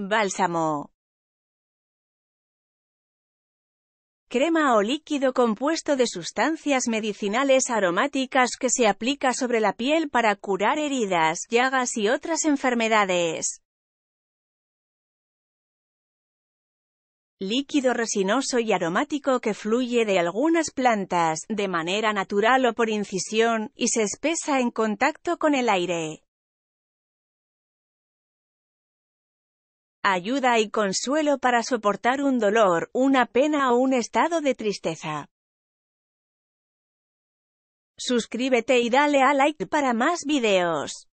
Bálsamo. Crema o líquido compuesto de sustancias medicinales aromáticas que se aplica sobre la piel para curar heridas, llagas y otras enfermedades. líquido resinoso y aromático que fluye de algunas plantas, de manera natural o por incisión, y se espesa en contacto con el aire. ayuda y consuelo para soportar un dolor, una pena o un estado de tristeza. Suscríbete y dale a like para más videos.